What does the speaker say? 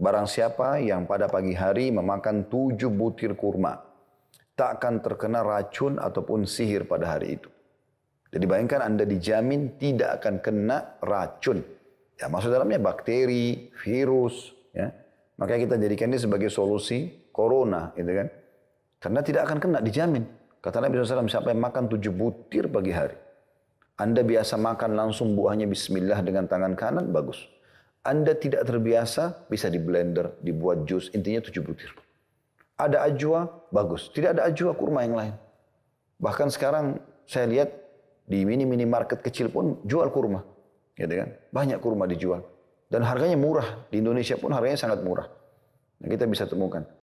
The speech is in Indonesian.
Barang siapa yang pada pagi hari memakan tujuh butir kurma, tak akan terkena racun ataupun sihir pada hari itu. Jadi bayangkan Anda dijamin tidak akan kena racun. Ya maksud dalamnya bakteri, virus, ya. Makanya kita jadikan ini sebagai solusi corona, gitu kan. Karena tidak akan kena, dijamin. Kata Nabi SAW, siapa yang makan tujuh butir pagi hari. Anda biasa makan langsung buahnya bismillah dengan tangan kanan, bagus. Anda tidak terbiasa, bisa di blender, dibuat jus, intinya tujuh butir. Ada ajwa, bagus. Tidak ada ajwa, kurma yang lain. Bahkan sekarang saya lihat di mini-mini market kecil pun jual kurma. Gitu kan? Banyak kurma dijual. Dan harganya murah. Di Indonesia pun harganya sangat murah. Nah, kita bisa temukan.